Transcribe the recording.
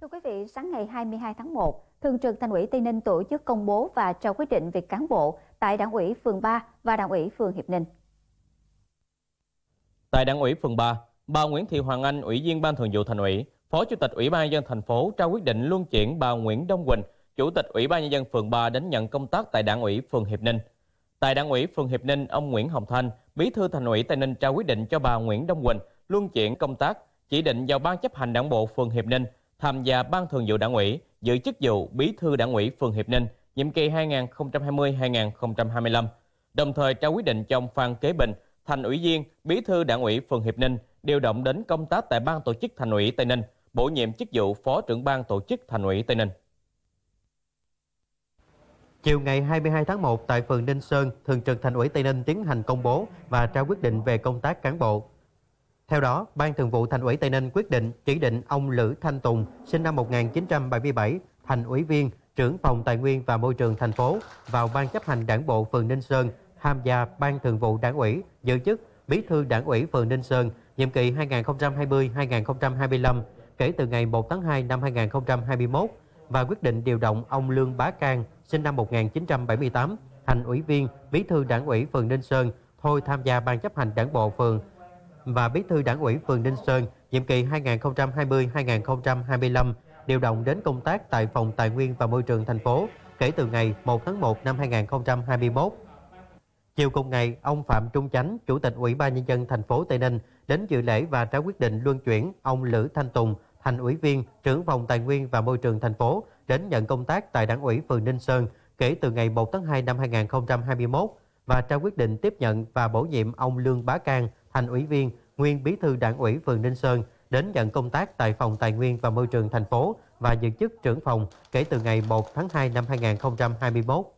Thưa quý vị, sáng ngày 22 tháng 1, Thường trực Thành ủy Tây Ninh tổ chức công bố và trao quyết định về cán bộ tại Đảng ủy phường 3 và Đảng ủy phường Hiệp Ninh. Tại Đảng ủy phường 3, bà Nguyễn Thị Hoàng Anh, Ủy viên Ban Thường vụ Thành ủy, Phó Chủ tịch Ủy ban nhân dân thành phố trao quyết định luân chuyển bà Nguyễn Đông Quỳnh, Chủ tịch Ủy ban nhân dân phường 3 đến nhận công tác tại Đảng ủy phường Hiệp Ninh. Tại Đảng ủy phường Hiệp Ninh, ông Nguyễn Hồng Thanh, Bí thư Thành ủy Tây Ninh trao quyết định cho bà Nguyễn Đông Quỳnh luân chuyển công tác, chỉ định vào Ban chấp hành Đảng bộ phường Hiệp Ninh tham gia Ban Thường vụ Đảng ủy, giữ chức vụ Bí thư Đảng ủy phường Hiệp Ninh, nhiệm kỳ 2020-2025, đồng thời trao quyết định cho ông Phan Kế Bình, thành ủy viên, Bí thư Đảng ủy phường Hiệp Ninh, điều động đến công tác tại Ban Tổ chức Thành ủy Tây Ninh, bổ nhiệm chức vụ Phó trưởng Ban Tổ chức Thành ủy Tây Ninh. Chiều ngày 22 tháng 1 tại phường Ninh Sơn, Thường trực Thành ủy Tây Ninh tiến hành công bố và trao quyết định về công tác cán bộ theo đó, Ban Thường vụ Thành ủy Tây Ninh quyết định chỉ định ông Lữ Thanh Tùng, sinh năm 1977, thành ủy viên, trưởng phòng Tài nguyên và Môi trường thành phố vào Ban chấp hành Đảng bộ phường Ninh Sơn, tham gia Ban Thường vụ Đảng ủy, giữ chức Bí thư Đảng ủy phường Ninh Sơn nhiệm kỳ 2020-2025 kể từ ngày 1 tháng 2 năm 2021 và quyết định điều động ông Lương Bá Cang, sinh năm 1978, thành ủy viên, bí thư đảng ủy phường Ninh Sơn, thôi tham gia ban chấp hành đảng bộ phường và Bí thư Đảng ủy phường Ninh Sơn nhiệm kỳ 2020-2025 điều động đến công tác tại Phòng Tài nguyên và Môi trường thành phố kể từ ngày 1 tháng 1 năm 2021. Chiều cùng ngày, ông Phạm Trung Chánh, Chủ tịch Ủy ban nhân dân thành phố Tây Ninh đến dự lễ và trao quyết định luân chuyển ông Lữ Thanh Tùng, thành ủy viên, trưởng phòng Tài nguyên và Môi trường thành phố đến nhận công tác tại Đảng ủy phường Ninh Sơn kể từ ngày 1 tháng 2 năm 2021 và trao quyết định tiếp nhận và bổ nhiệm ông Lương Bá Cang, thành ủy viên, nguyên bí thư đảng ủy phường Ninh Sơn đến nhận công tác tại phòng Tài nguyên và Môi trường thành phố và giữ chức trưởng phòng kể từ ngày 1 tháng 2 năm 2021.